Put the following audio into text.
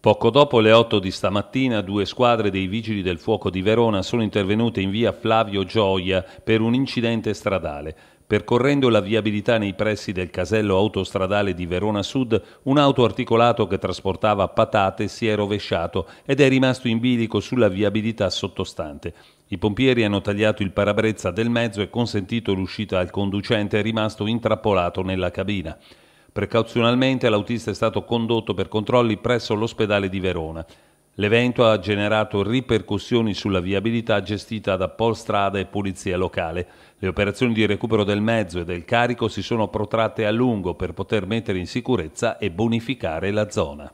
Poco dopo le 8 di stamattina, due squadre dei Vigili del Fuoco di Verona sono intervenute in via Flavio Gioia per un incidente stradale. Percorrendo la viabilità nei pressi del casello autostradale di Verona Sud, un auto articolato che trasportava patate si è rovesciato ed è rimasto in bilico sulla viabilità sottostante. I pompieri hanno tagliato il parabrezza del mezzo e consentito l'uscita al conducente rimasto intrappolato nella cabina. Precauzionalmente l'autista è stato condotto per controlli presso l'ospedale di Verona. L'evento ha generato ripercussioni sulla viabilità gestita da Polstrada e Polizia Locale. Le operazioni di recupero del mezzo e del carico si sono protratte a lungo per poter mettere in sicurezza e bonificare la zona.